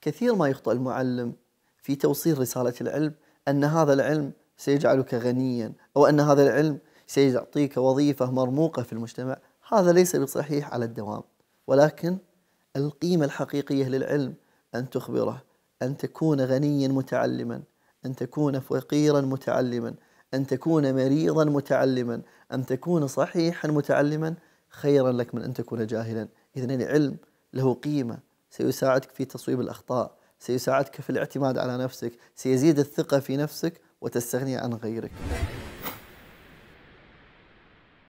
كثير ما يخطئ المعلم في توصيل رسالة العلم أن هذا العلم سيجعلك غنيا أو أن هذا العلم سيعطيك وظيفة مرموقة في المجتمع هذا ليس بصحيح على الدوام ولكن القيمة الحقيقية للعلم أن تخبره أن تكون غنيا متعلما أن تكون فقيرا متعلما أن تكون مريضا متعلما أن تكون صحيحا متعلما خيرا لك من أن تكون جاهلا إذا العلم له قيمة سيساعدك في تصويب الأخطاء سيساعدك في الاعتماد على نفسك سيزيد الثقة في نفسك وتستغني عن غيرك